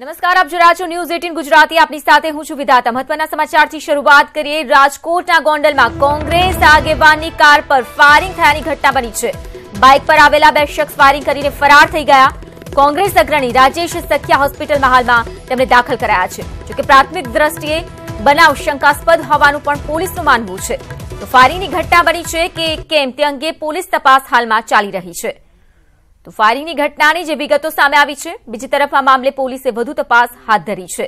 નમસ્કાર આપ જોડા છો ન્યૂઝ એટીન ગુજરાતી આપની સાથે હું છું વિધાતા મહત્વના સમાચારથી શરૂઆત કરીએ રાજકોટના ગોંડલમાં કોંગ્રેસ આગેવાનની કાર પર ફાયરિંગ થયાની ઘટના બની છે બાઇક પર આવેલા બે શખ્સ ફાયરિંગ કરીને ફરાર થઈ ગયા કોંગ્રેસ અગ્રણી રાજેશ સખિયા હોસ્પિટલમાં હાલમાં તેમને દાખલ કરાયા છે જોકે પ્રાથમિક દ્રષ્ટિએ બનાવ શંકાસ્પદ હોવાનું પણ પોલીસનું માનવું છે તો ફાયરિંગની ઘટના બની છે કે કેમ તે અંગે પોલીસ તપાસ હાલમાં ચાલી રહી છે તો ફાયરિંગની ઘટનાની જે વિગતો સામે આવી છે બીજી તરફ આ મામલે પોલીસે વધુ તપાસ હાથ ધરી છે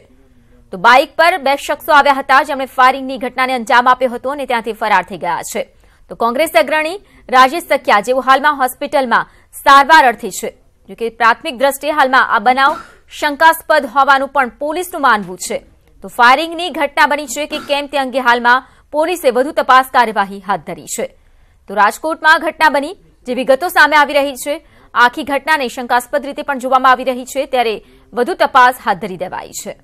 તો બાઇક પર બે શખ્સો આવ્યા હતા જેમણે ફાયરિંગની ઘટનાને અંજામ આપ્યો હતો અને ત્યાંથી ફરાર થઈ ગયા છે તો કોંગ્રેસ અગ્રણી રાજેશ સખિયા જેઓ હાલમાં હોસ્પિટલમાં સારવાર અર્થે છે જોકે પ્રાથમિક દ્રષ્ટિએ હાલમાં આ બનાવ શંકાસ્પદ હોવાનું પણ પોલીસનું માનવું છે તો ફાયરિંગની ઘટના બની છે કે કેમ તે અંગે હાલમાં પોલીસે વધુ તપાસ કાર્યવાહી હાથ ધરી છે તો રાજકોટમાં આ ઘટના બની જે વિગતો સામે આવી રહી છે આખી ઘટનાને શંકાસ્પદ રીતે પણ જોવામાં આવી રહી છે ત્યારે વધુ તપાસ હાથ ધરી દેવાઈ છે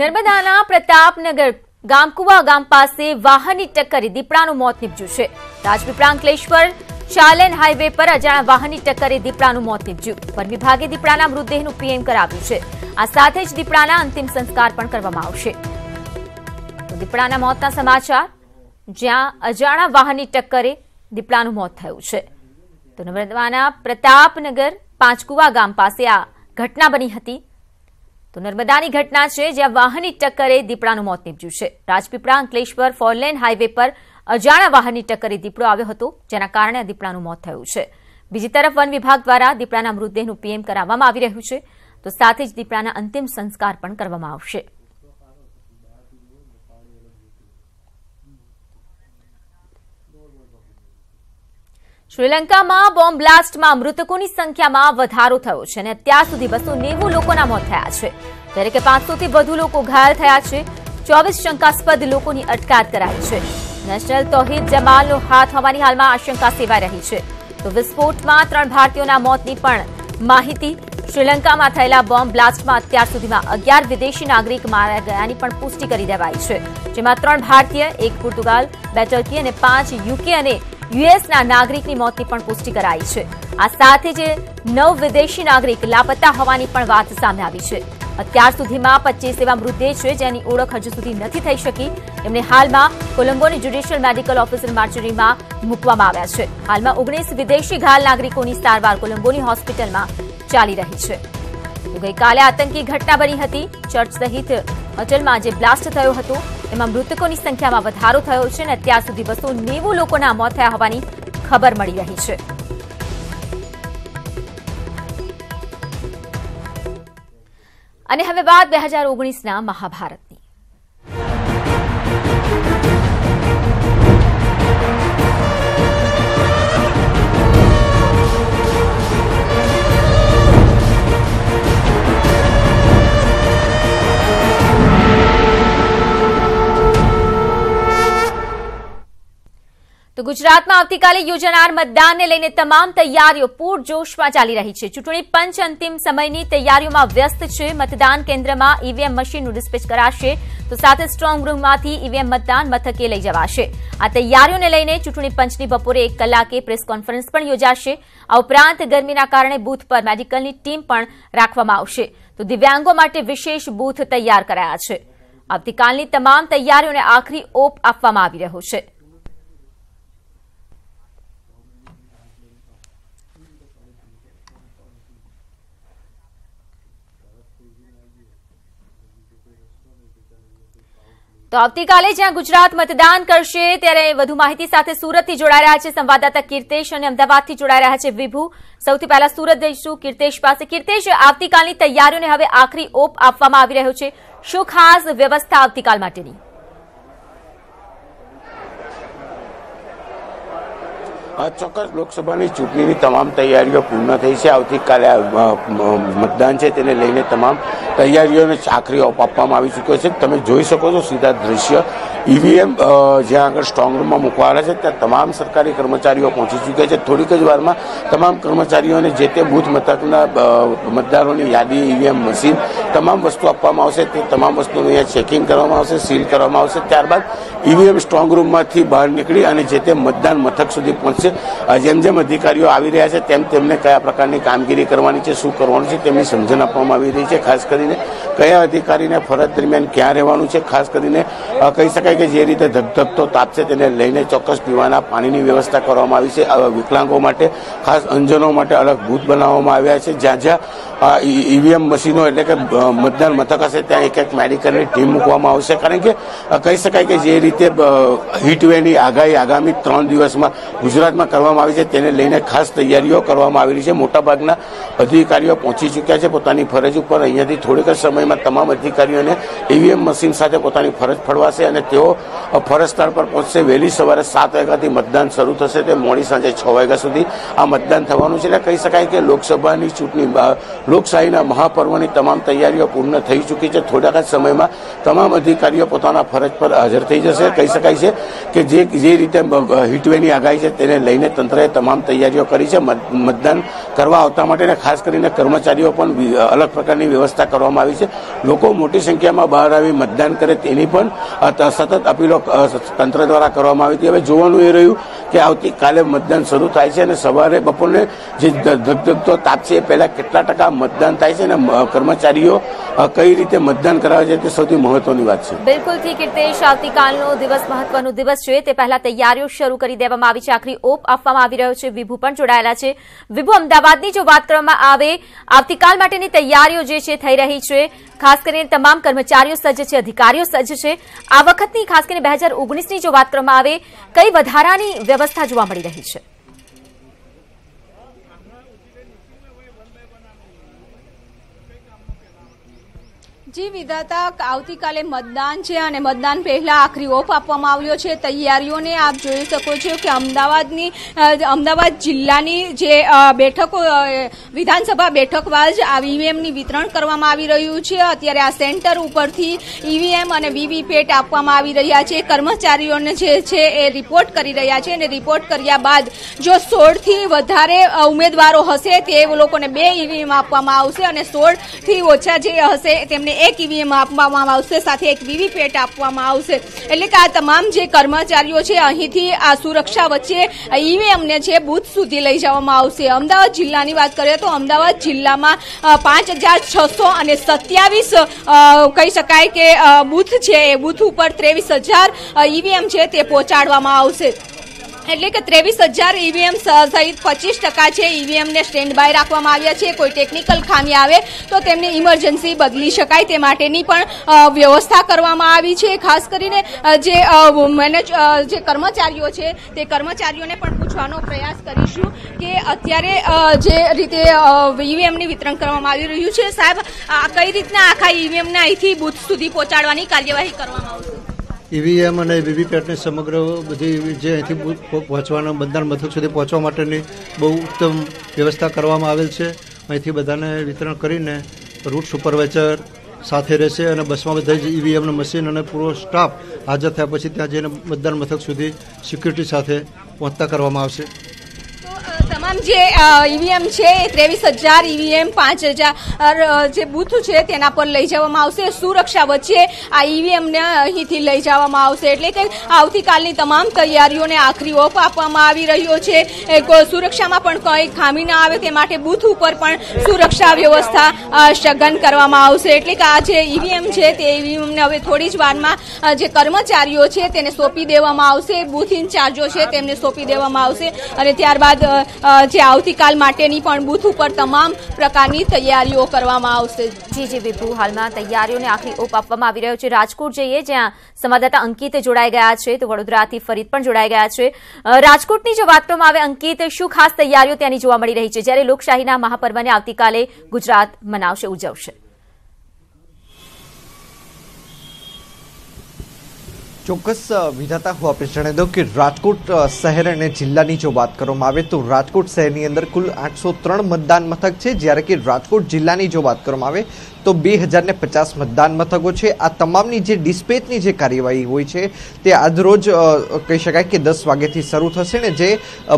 નર્મદાના પ્રતાપનગર ગામકુવા ગામ પાસે વાહનની ટક્કરે દીપડાનું મોત નીપજ્યું છે રાજપીપળા અંકલેશ્વર ચાલેન હાઈવે પર અજાણ્યા વાહનની ટક્કરે દીપડાનું મોત નીપજ્યું વન વિભાગે દીપડાના મૃતદેહનું પીએમ કરાવ્યું છે આ સાથે જ દીપડાના અંતિમ સંસ્કાર પણ કરવામાં આવશે દીપડાના મોતના સમાચાર જ્યાં અજાણા વાહનની ટક્કરે દીપડાનું મોત થયું છે તો નર્મદાના પ્રતાપનગર પાંચકુવા ગામ પાસે આ ઘટના બની હતી તો નર્મદાની ઘટના છે જ્યાં વાહનની ટક્કરે દીપડાનું મોત નીપજ્યું છે રાજપીપળા અંકલેશ્વર ફોરલેન હાઈવે પર અજાણા વાહનની ટક્કરે દીપડો આવ્યો હતો જેના કારણે દીપડાનું મોત થયું છે બીજી તરફ વન વિભાગ દ્વારા દીપડાના મૃતદેહનું પીએમ કરાવવામાં આવી રહ્યું છે તો સાથે જ દીપડાના અંતિમ સંસ્કાર પણ કરવામાં આવશે શ્રીલંકામાં બોમ્બ બ્લાસ્ટમાં મૃતકોની સંખ્યામાં વધારો થયો છે અને અત્યાર સુધી બસો નેવું લોકોના મોત થયા છે જ્યારે કે પાંચસોથી વધુ લોકો ઘાયલ થયા છે ચોવીસ શંકાસ્પદ લોકોની અટકાયત કરાઈ છે નેશનલ તોહીદ જમાલનો હાથ હોવાની હાલમાં આશંકા સેવાઈ રહી છે તો વિસ્ફોટમાં ત્રણ ભારતીયોના મોતની પણ માહિતી શ્રીલંકામાં થયેલા બોમ્બ બ્લાસ્ટમાં અત્યાર સુધીમાં અગિયાર વિદેશી નાગરિક માર્યા ગયાની પણ પુષ્ટિ કરી દેવાઈ છે જેમાં ત્રણ ભારતીય એક પોર્ટુગાલ બે ટર્કી અને પાંચ યુકે અને યુએસના નાગરિકની મોતની પણ પુષ્ટિ કરાઈ છે આ સાથે જ નવ વિદેશી નાગરિક લાપતા હોવાની પણ વાત સામે આવી છે અત્યાર સુધીમાં પચીસ એવા મૃતદેહ છે જેની ઓળખ હજુ સુધી નથી થઈ શકી એમને હાલમાં કોલંબોની જ્યુડિશિયલ મેડિકલ ઓફિસર માર્ચરીમાં મૂકવામાં આવ્યા છે હાલમાં ઓગણીસ વિદેશી ઘાયલ નાગરિકોની સારવાર કોલંબોની હોસ્પિટલમાં ચાલી રહી છે ગઈકાલે આતંકી ઘટના બની હતી ચર્ચ સહિત હોટલમાં જે બ્લાસ્ટ થયો હતો એમાં મૃતકોની સંખ્યામાં વધારો થયો છે અને અત્યાર સુધી બસો નેવું લોકોના મોત થયા હોવાની ખબર મળી રહી છે અને હવે બાદ બે હજાર ઓગણીસના મહાભારત ગુજરાતમાં આવતીકાલે યોજાનાર મતદાનને લઈને તમામ તૈયારીઓ પૂરજોશમાં ચાલી રહી છે ચૂંટણી પંચ અંતિમ સમયની તૈયારીઓમાં વ્યસ્ત છે મતદાન કેન્દ્રમાં ઈવીએમ મશીનનું ડિસ્પેચ કરાશે તો સાથે સ્ટ્રોંગ રૂમમાંથી ઈવીએમ મતદાન મથકે લઈ જવાશે આ તૈયારીઓને લઈને ચૂંટણી પંચની બપોરે એક કલાકે પ્રેસ કોન્ફરન્સ પણ યોજાશે આ ઉપરાંત ગરમીના કારણે બૂથ પર મેડિકલની ટીમ પણ રાખવામાં આવશે તો દિવ્યાંગો માટે વિશેષ બૂથ તૈયાર કરાયા છે આવતીકાલની તમામ તૈયારીઓને આખરી ઓપ આપવામાં આવી રહ્યો છે તો આવતીકાલે જ્યાં ગુજરાત મતદાન કરશે ત્યારે વધુ માહિતી સાથે સુરતથી જોડાઈ રહ્યા છે સંવાદદાતા કીર્તેશ અને અમદાવાદથી જોડાઈ રહ્યા છે વિભુ સૌથી પહેલા સુરત જઈશું કીર્તેશ પાસે કીર્તેશ આવતીકાલની તૈયારીઓને હવે આખરી ઓપ આપવામાં આવી રહ્યો છે શું ખાસ વ્યવસ્થા આવતીકાલ માટેની ચોક્કસ લોકસભાની ચૂંટણીની તમામ તૈયારીઓ પૂર્ણ થઈ છે આવતીકાલે મતદાન છે તેને લઈને તમામ તૈયારીઓને આખરી આપવામાં આવી ચૂક્યો છે તમે જોઈ શકો છો સીધા દ્રશ્ય ઈવીએમ જ્યાં આગળ સ્ટ્રોંગ રૂમમાં મૂકવાના છે ત્યાં તમામ સરકારી કર્મચારીઓ પહોંચી ચૂક્યા છે થોડીક જ વારમાં તમામ કર્મચારીઓને જે તે બૂથ મથકના મતદારોની યાદી ઈવીએમ મશીન તમામ વસ્તુ આપવામાં આવશે તે તમામ વસ્તુનું અહીંયા ચેકિંગ કરવામાં આવશે સીલ કરવામાં આવશે ત્યારબાદ ઈવીએમ સ્ટ્રોંગ રૂમમાંથી બહાર નીકળી અને જે તે મતદાન મથક સુધી પહોંચશે છે જેમ જેમ અધિકારીઓ આવી રહ્યા છે તેમ તેમને કયા પ્રકારની કામગીરી કરવાની છે શું કરવાનું છે તેમની સમજણ આપવામાં આવી રહી છે ખાસ કરીને કયા અધિકારીને ફરજ દરમિયાન ક્યાં રહેવાનું છે ખાસ કરીને કહી શકાય કે જે રીતે ધબધબતો તાપ છે તેને લઈને ચોક્કસ પીવાના પાણીની વ્યવસ્થા કરવામાં આવી છે વિકલાંગો માટે ખાસ અંજનો માટે અલગ બૂથ બનાવવામાં આવ્યા છે જ્યાં જ્યાં આ ઈવીએમ મશીનો એટલે કે મતદાન મથક હશે ત્યાં એક એક મેડિકલની ટીમ મૂકવામાં આવશે કારણ કે કહી શકાય કે જે રીતે હીટવેની આગાહી આગામી ત્રણ દિવસમાં ગુજરાતમાં કરવામાં આવી છે તેને લઈને ખાસ તૈયારીઓ કરવામાં આવેલી છે મોટાભાગના અધિકારીઓ પહોંચી ચૂક્યા છે પોતાની ફરજ ઉપર અહીંયાથી થોડીક જ સમયમાં તમામ અધિકારીઓને ઈવીએમ મશીન સાથે પોતાની ફરજ ફળવાશે અને તેઓ ફરજ સ્થળ પર પહોંચશે વહેલી સવારે સાત વાગ્યાથી મતદાન શરૂ થશે તે મોડી સાંજે છ વાગ્યા સુધી આ મતદાન થવાનું છે એટલે કહી શકાય કે લોકસભાની ચૂંટણી લોકશાહીના મહાપર્વની તમામ તૈયારીઓ પૂર્ણ થઈ ચૂકી છે થોડાક જ સમયમાં તમામ અધિકારીઓ પોતાના ફરજ પર હાજર થઈ જશે કહી શકાય છે કે જે જે રીતે હીટવેની આગાહી છે તેને લઈને તંત્રએ તમામ તૈયારીઓ કરી છે મતદાન કરવા આવતા માટેને ખાસ કરીને કર્મચારીઓ પણ અલગ પ્રકારની વ્યવસ્થા કરવામાં આવી છે લોકો મોટી સંખ્યામાં બહાર આવી મતદાન કરે તેની પણ સતત અપીલો તંત્ર દ્વારા કરવામાં આવી હતી હવે જોવાનું એ રહ્યું કે આવતીકાલે મતદાન શરૂ થાય છે અને સવારે બપોરને જે ધગધગતો તાપ છે એ પહેલાં કેટલા ટકા મતદાન થાય છે અને કર્મચારીઓ કઈ રીતે મતદાન કરાવે છે તે સૌથી મહત્વની વાત છે બિલકુલ ઠીક હિતેશ આવતીકાલનો દિવસ મહત્વનો દિવસ છે તે પહેલા તૈયારીઓ શરૂ કરી દેવામાં આવી છે આખરી ઓપ આપવામાં આવી રહ્યો છે વિભુ પણ જોડાયેલા છે વિભુ અમદાવાદની જો વાત કરવામાં આવે આવતીકાલ માટેની તૈયારીઓ જે છે થઈ રહી છે ખાસ કરીને તમામ કર્મચારીઓ સજ્જ છે અધિકારીઓ સજ્જ છે આ વખતની ખાસ કરીને બે હજાર ઓગણીસની જો વાત કરવામાં આવે કઈ વધારાની વ્યવસ્થા જોવા મળી રહી છે જી વિધાતા આવતીકાલે મતદાન છે અને મતદાન પહેલા આખરી ઓફ આપવામાં આવ્યો છે તૈયારીઓને આપ જોઈ શકો છો કે અમદાવાદની અમદાવાદ જિલ્લાની જે બેઠકો વિધાનસભા બેઠક બેઠકવાજ આ ઈવીએમની વિતરણ કરવામાં આવી રહ્યું છે અત્યારે આ સેન્ટર ઉપરથી ઈવીએમ અને વીવીપેટ આપવામાં આવી રહ્યા છે કર્મચારીઓને જે છે એ રિપોર્ટ કરી રહ્યા છે અને રિપોર્ટ કર્યા બાદ જો સોળથી વધારે ઉમેદવારો હશે તે લોકોને બે ઈવીએમ આપવામાં આવશે અને સોળથી ઓછા જે હશે તેમને એક એક ઈવીએમ આપવામાં આવશે સાથે એક વીવીપેટ આપવામાં આવશે એટલે કે આ તમામ જે કર્મચારીઓ છે અહીંથી આ સુરક્ષા વચ્ચે ઈવીએમને છે બુથ સુધી લઈ જવામાં આવશે અમદાવાદ જિલ્લાની વાત કરીએ તો અમદાવાદ જિલ્લામાં પાંચ હજાર છસો અને સત્યાવીસ કહી શકાય કે બુથ છે એ બુથ ઉપર ત્રેવીસ હજાર ઈવીએમ છે તે પહોંચાડવામાં આવશે એટલે કે ત્રેવીસ હજાર ઈવીએમ સહિત પચીસ ટકા છે ઈવીએમને સ્ટેન્ડ બાય રાખવામાં આવ્યા છે કોઈ ટેકનિકલ ખામી આવે તો તેમને ઇમરજન્સી બદલી શકાય તે માટેની પણ વ્યવસ્થા કરવામાં આવી છે ખાસ કરીને જે મેનેજ જે કર્મચારીઓ છે તે કર્મચારીઓને પણ પૂછવાનો પ્રયાસ કરીશું કે અત્યારે જે રીતે ઈવીએમની વિતરણ કરવામાં આવી રહ્યું છે સાહેબ આ કઈ રીતના આખા ઈવીએમને અહીંથી બુથ સુધી પહોંચાડવાની કાર્યવાહી કરવામાં આવશે ઈવીએમ અને વીવીપેટની સમગ્ર બધી જે અહીંથી પહોંચવાના બંધારણ મથક સુધી પહોંચવા માટેની બહુ ઉત્તમ વ્યવસ્થા કરવામાં આવેલ છે અહીંથી બધાને વિતરણ કરીને રૂટ સુપરવાઇઝર સાથે રહેશે અને બસમાં બધા જ ઈવીએમનું મશીન અને પૂરો સ્ટાફ હાજર થયા પછી ત્યાં જઈને મતદાન મથક સુધી સિક્યુરિટી સાથે પહોંચતા કરવામાં આવશે તમામ જે ઈવીએમ છે ત્રેવીસ હજાર ઈવીએમ પાંચ હજાર જે બૂથ છે તેના પર લઈ જવામાં આવશે સુરક્ષા વચ્ચે આ ઈવીએમને અહીંથી લઈ જવામાં આવશે એટલે કે આવતીકાલની તમામ તૈયારીઓને આખરી ઓપ આપવામાં આવી રહ્યો છે સુરક્ષામાં પણ કંઈ ખામી ના આવે તે માટે બૂથ ઉપર પણ સુરક્ષા વ્યવસ્થા સઘન કરવામાં આવશે એટલે કે આ જે ઈવીએમ છે તે ઈવીએમને હવે થોડી જ વારમાં જે કર્મચારીઓ છે તેને સોંપી દેવામાં આવશે બૂથ ઇન્ચાર્જો છે તેમને સોંપી દેવામાં આવશે અને ત્યારબાદ જે આવતીકાલ માટેની પણ બુથ ઉપર તમામ પ્રકારની તૈયારીઓ કરવામાં આવશે જી જી વિભુ હાલમાં તૈયારીઓને આખરી ઓપ આપવામાં આવી રહ્યો છે રાજકોટ જઈએ જ્યાં સંવાદદાતા અંકિત જોડાઈ ગયા છે તો વડોદરાથી ફરીદ પણ જોડાઈ ગયા છે રાજકોટની જો વાત કરવામાં આવે અંકિત શું ખાસ તૈયારીઓ ત્યાંની જોવા મળી રહી છે જ્યારે લોકશાહીના મહાપર્વને આવતીકાલે ગુજરાત મનાવશે ઉજવશે ચોક્કસ વિધાતા હું આપણે જણાવી દઉં કે રાજકોટ શહેર અને જિલ્લાની જો વાત કરવામાં આવે તો રાજકોટ શહેરની અંદર કુલ આઠસો ત્રણ મતદાન મથક છે જ્યારે કે રાજકોટ જિલ્લાની જો વાત કરવામાં આવે તો બે હજારને પચાસ મતદાન મથકો છે આ તમામની જે ડિસ્પેચની જે કાર્યવાહી હોય છે તે આજરોજ કહી શકાય કે દસ વાગ્યાથી શરૂ થશે ને જે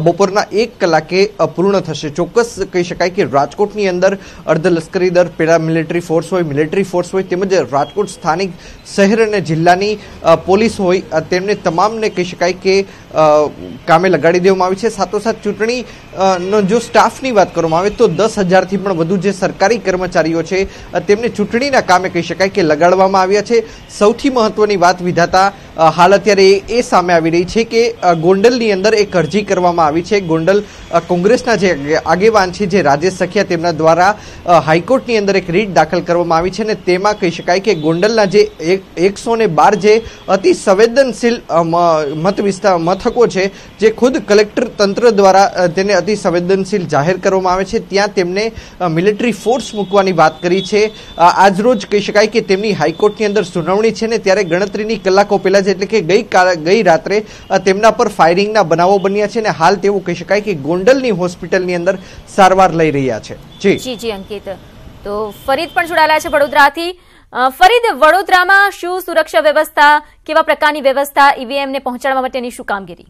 બપોરના એક કલાકે પૂર્ણ થશે ચોક્કસ કહી શકાય કે રાજકોટની અંદર અર્ધલશ્કરી દળ પેરામિલિટરી ફોર્સ હોય મિલિટરી ફોર્સ હોય તેમજ રાજકોટ સ્થાનિક શહેર અને જિલ્લાની પોલીસ હોય તેમને તમામને કહી શકાય કે કામે લગાડી દેવામાં આવી છે સાથોસાથ ચૂંટણીનો જો સ્ટાફની વાત કરવામાં આવે તો દસ હજારથી પણ વધુ જે સરકારી કર્મચારીઓ છે તેમને ચૂંટણીના કામે કહી શકાય કે લગાડવામાં આવ્યા છે સૌથી મહત્ત્વની વાત વિધાતા હાલ અત્યારે એ સામે આવી રહી છે કે ગોંડલની અંદર એક અરજી કરવામાં આવી છે ગોંડલ કોંગ્રેસના જે આગેવાન છે જે રાજેશ સખિયા તેમના દ્વારા હાઈકોર્ટની અંદર એક રીટ દાખલ કરવામાં આવી છે અને તેમાં કહી શકાય કે ગોંડલના જે એકસો ને બાર જે અતિ સંવેદનશીલ મત વિસ્તાર મથકો છે જે ખુદ કલેક્ટર તંત્ર દ્વારા તેને અતિ સંવેદનશીલ જાહેર કરવામાં આવે છે ત્યાં તેમને મિલિટરી ફોર્સ મૂકવાની વાત કરી છે આજરોજ કહી શકાય કે તેમની હાઈકોર્ટની અંદર સુનાવણી છે ને ત્યારે ગણતરીની કલાકો પહેલાં ગઈકાલે એટલે કે ગઈકાલે ગઈ રાત્રે તેમના પર ફાયરિંગના બનાવો બન્યા છે અને હાલ તેવું કહી શકાય કે ગોંડલની હોસ્પિટલની અંદર સારવાર લઈ રહ્યા છે જી જી જી અંકિત તો ફરીદ પણ જોડાયેલા છે વડોદરાથી ફરીદ વડોદરામાં શું સુરક્ષા વ્યવસ્થા કેવા પ્રકારની વ્યવસ્થા ઈવીએમને પહોંચાડવા માટેની શું કામગીરી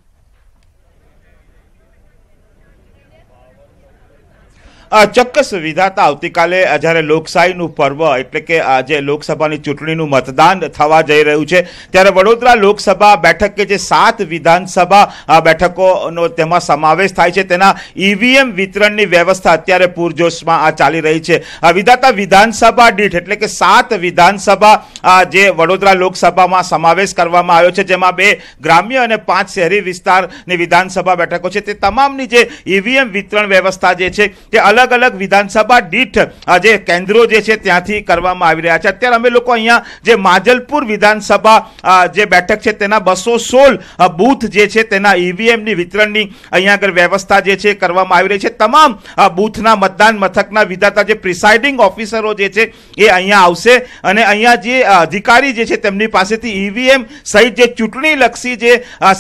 ચોક્કસ વિધાતા આવતીકાલે જ્યારે લોકશાહીનું પર્વ એટલે કે આજે લોકસભાની ચૂંટણીનું મતદાન થવા જઈ રહ્યું છે ત્યારે વડોદરા લોકસભા બેઠક કે જે સાત વિધાનસભા બેઠકોનો તેમાં સમાવેશ થાય છે તેના ઈવીએમ વિતરણની વ્યવસ્થા અત્યારે પૂરજોશમાં આ ચાલી રહી છે વિધાતા વિધાનસભા દીઠ એટલે કે સાત વિધાનસભા જે વડોદરા લોકસભામાં સમાવેશ કરવામાં આવ્યો છે જેમાં બે ગ્રામ્ય અને પાંચ શહેરી વિસ્તારની વિધાનસભા બેઠકો છે તે તમામની જે ઈવીએમ વિતરણ વ્યવસ્થા જે છે તે અલગ અલગ અલગ વિધાનસભા દીઠ જે કેન્દ્રો જે છે ત્યાંથી કરવામાં આવી રહ્યા છે અત્યારે અમે લોકો અહીંયા જે માજલપુર વિધાનસભા જે બેઠક છે તેના બસો સોળ બૂથ જે છે તેના ઈવીએમની વિતરણની અહીંયા આગળ વ્યવસ્થા જે છે કરવામાં આવી રહી છે તમામ બૂથના મતદાન મથકના વિધાતા જે પ્રિસાઇડિંગ ઓફિસરો જે છે એ અહીંયા આવશે અને અહીંયા જે અધિકારી જે છે તેમની પાસેથી ઈવીએમ સહિત જે ચૂંટણીલક્ષી જે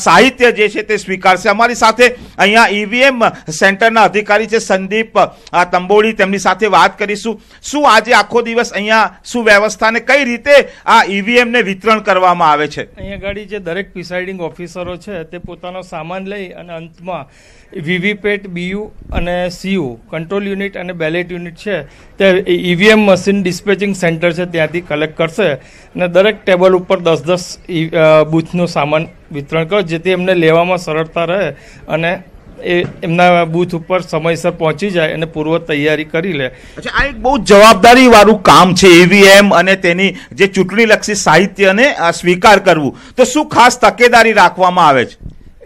સાહિત્ય જે છે તે સ્વીકારશે અમારી સાથે અહીંયા ઈવીએમ સેન્ટરના અધિકારી છે સંદીપ આ તંબોળી તેમની સાથે વાત કરીશું શું આજે આખો દિવસ અહીંયા શું વ્યવસ્થાને કઈ રીતે આ ઈવીએમને e વિતરણ કરવામાં આવે છે અહીંયા ગાડી જે દરેક પ્રિસાઇડિંગ ઓફિસરો છે તે પોતાનો સામાન લઈ અને અંતમાં વીવીપેટ બીયુ અને સીયુ કંટ્રોલ યુનિટ અને બેલેટ યુનિટ છે તે ઈવીએમ મશીન ડિસ્પેચિંગ સેન્ટર છે ત્યાંથી કલેક્ટ કરશે અને દરેક ટેબલ ઉપર દસ દસ બૂથનો સામાન વિતરણ કરો જેથી એમને લેવામાં સરળતા રહે અને એ એમના બૂથ ઉપર સમયસર પહોંચી જાય અને પૂર્વ તૈયારી કરી લે અચ્છા આ એક બહુ જવાબદારી વાળું કામ છે ઈવીએમ અને તેની જે ચૂંટણીલક્ષી સાહિત્યને સ્વીકાર કરવું તો શું ખાસ તકેદારી રાખવામાં આવે છે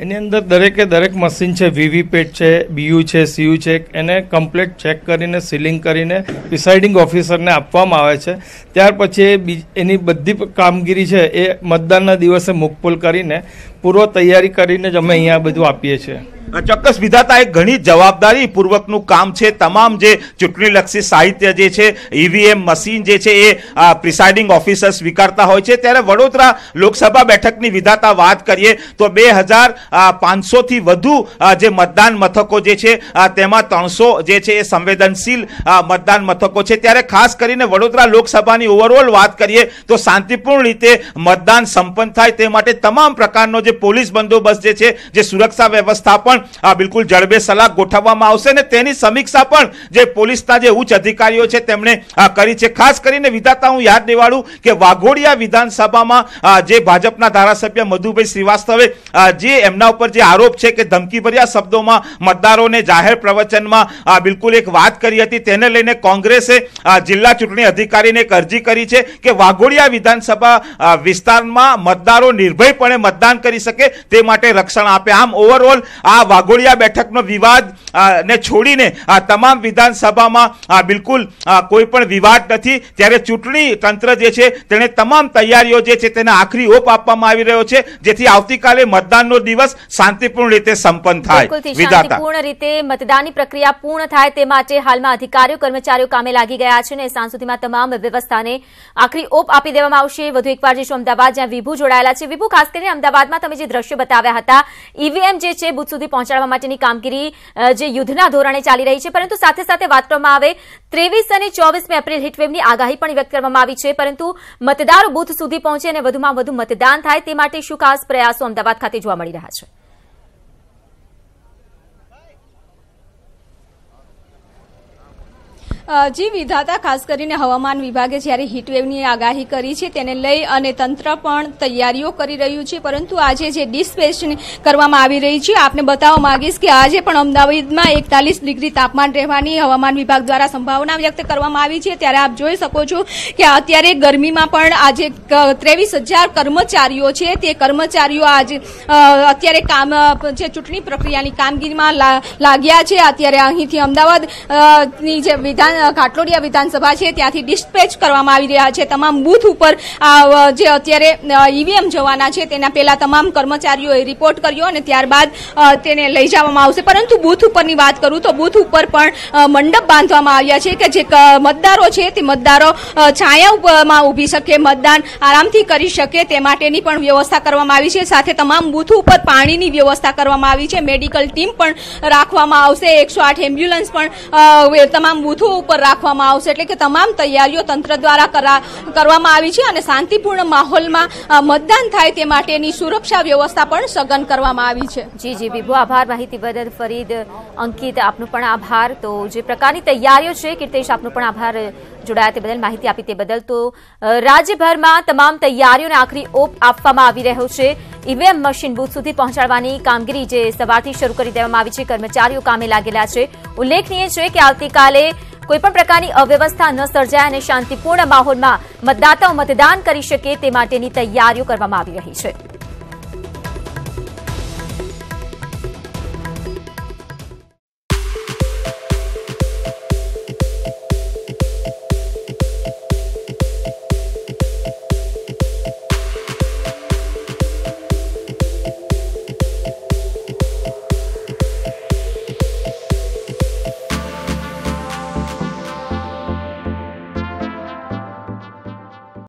એની અંદર દરેકે દરેક મશીન છે વીવીપેટ છે બીયુ છે સીયુ છે એને કમ્પ્લેટ ચેક કરીને સીલિંગ કરીને પ્રિસાઇડિંગ ઓફિસરને આપવામાં આવે છે ત્યાર પછી એની બધી કામગીરી છે એ મતદાનના દિવસે મુકપોલ કરીને પૂર્વ તૈયારી કરીને જ અમે અહીંયા બધું આપીએ છીએ ચોક્કસ વિધાતા એ ઘણી જવાબદારી પૂર્વકનું કામ છે તમામ જે ચૂંટણીલક્ષી સાહિત્ય જે છે ઈવીએમ મશીન જે છે એ પ્રિસાઇડિંગ ઓફિસર સ્વીકારતા હોય છે ત્યારે વડોદરા લોકસભા બેઠકની વિધાતા વાત કરીએ તો બે હજાર પાંચસોથી વધુ જે મતદાન મથકો જે છે તેમાં ત્રણસો જે છે એ સંવેદનશીલ મતદાન મથકો છે ત્યારે ખાસ કરીને વડોદરા લોકસભાની ઓવરઓલ વાત કરીએ તો શાંતિપૂર્ણ રીતે મતદાન સંપન્ન થાય તે માટે તમામ પ્રકારનો જે પોલીસ બંદોબસ્ત જે છે જે સુરક્ષા વ્યવસ્થા પણ પણ આ બિલકુલ જડબે સલાહ ગોઠવવામાં આવશે અને તેની સમીક્ષા પણ જે પોલીસના જે ઉચ્ચ અધિકારીઓ છે તેમણે કરી છે ખાસ કરીને વિધાતા હું યાદ દેવાડું કે વાઘોડિયા વિધાનસભામાં જે ભાજપના ધારાસભ્ય મધુભાઈ શ્રીવાસ્તવે જે એમના ઉપર જે આરોપ છે કે ધમકીભર્યા શબ્દોમાં મતદારોને જાહેર પ્રવચનમાં બિલકુલ એક વાત કરી હતી તેને લઈને કોંગ્રેસે જિલ્લા ચૂંટણી અધિકારીને એક અરજી કરી છે કે વાઘોડિયા વિધાનસભા વિસ્તારમાં મતદારો નિર્ભયપણે મતદાન કરી શકે તે માટે રક્ષણ આપે આમ ઓવરઓલ આ વાઘોડિયા બેઠકનો વિવાદ ને છોડીને આ તમામ વિધાનસભામાં બિલકુલ કોઈ પણ વિવાદ નથી ત્યારે ચૂંટણી તંત્ર જે છે તેણે તમામ તૈયારીઓ જે છે તેને આખરી ઓપ આપવામાં આવી રહ્યો છે જેથી આવતીકાલે મતદાનનો દિવસ શાંતિપૂર્ણ રીતે સંપન્ન થાય શાંતિપૂર્ણ રીતે મતદાનની પ્રક્રિયા પૂર્ણ થાય તે માટે હાલમાં અધિકારીઓ કર્મચારીઓ કામે લાગી ગયા છે અને સાંજ સુધીમાં તમામ વ્યવસ્થાને આખરી ઓપ આપી દેવામાં આવશે વધુ એકવાર જઈશું અમદાવાદ જ્યાં વિભુ જોડાયેલા છે વિભુ ખાસ કરીને અમદાવાદમાં તમે જે દ્રશ્ય બતાવ્યા હતા ઈવીએમ જે છે બુથ સુધી પહોંચાડવા માટેની કામગીરી જે જે યુદ્ધના ધોરણે ચાલી રહી છે પરંતુ સાથે સાથે વાત કરવામાં આવે ત્રેવીસ અને ચોવીસમી એપ્રિલ હીટવેવની આગાહી પણ વ્યક્ત કરવામાં આવી છે પરંતુ મતદારો બુથ સુધી પહોંચે અને વધુમાં વધુ મતદાન થાય તે માટે શું ખાસ પ્રયાસો અમદાવાદ ખાતે જોવા મળી રહ્યા છે જી વિધાતા ખાસ કરીને હવામાન વિભાગે જ્યારે હીટવેવની આગાહી કરી છે તેને લઈ અને તંત્ર પણ તૈયારીઓ કરી રહ્યું છે પરંતુ આજે જે ડિસ્પેચ કરવામાં આવી રહી છે આપને બતાવવા માંગીશ કે આજે પણ અમદાવાદમાં એકતાલીસ ડિગ્રી તાપમાન રહેવાની હવામાન વિભાગ દ્વારા સંભાવના વ્યક્ત કરવામાં આવી છે ત્યારે આપ જોઈ શકો છો કે અત્યારે ગરમીમાં પણ આજે ત્રેવીસ કર્મચારીઓ છે તે કર્મચારીઓ આજે અત્યારે કામ જે ચૂંટણી પ્રક્રિયાની કામગીરીમાં લાગ્યા છે અત્યારે અહીંથી અમદાવાદની જે વિધાન ઘાટલોડિયા વિધાનસભા છે ત્યાંથી ડિસ્પેચ કરવામાં આવી રહ્યા છે તમામ બૂથ ઉપર જે અત્યારે ઈવીએમ જવાના છે તેના પહેલા તમામ કર્મચારીઓએ રિપોર્ટ કર્યો અને ત્યારબાદ તેને લઈ જવામાં આવશે પરંતુ બૂથ ઉપરની વાત કરું તો બૂથ ઉપર પણ મંડપ બાંધવામાં આવ્યા છે કે જે મતદારો છે તે મતદારો છાયામાં ઊભી શકે મતદાન આરામથી કરી શકે તે માટેની પણ વ્યવસ્થા કરવામાં આવી છે સાથે તમામ બૂથ ઉપર પાણીની વ્યવસ્થા કરવામાં આવી છે મેડિકલ ટીમ પણ રાખવામાં આવશે એકસો આઠ એમ્બ્યુલન્સ પણ તમામ બૂથો ઉપર રાખવામાં આવશે એટલે કે તમામ તૈયારીઓ તંત્ર દ્વારા કરવામાં આવી છે અને શાંતિપૂર્ણ માહોલમાં મતદાન થાય તે માટેની સુરક્ષા વ્યવસ્થા પણ સઘન કરવામાં આવી છે જી જી બીબુ આભાર માહિતી બદલ ફરીદ અંકિત આપનો પણ આભાર તો જે પ્રકારની તૈયારીઓ છે કીર્તેશ આપનો પણ આભાર જોડાયા તે બદલ માહિતી આપી તે બદલ તો રાજ્યભરમાં તમામ તૈયારીઓને આખરી ઓપ આપવામાં આવી રહ્યો છે ઈવીએમ મશીન બુથ સુધી પહોંચાડવાની કામગીરી જે સવારથી શરૂ કરી દેવામાં આવી છે કર્મચારીઓ કામે લાગેલા છે ઉલ્લેખનીય છે કે આવતીકાલે કોઈપણ પ્રકારની અવ્યવસ્થા ન સર્જાય અને શાંતિપૂર્ણ માહોલમાં મતદાતાઓ મતદાન કરી શકે તે માટેની તૈયારીઓ કરવામાં આવી રહી છે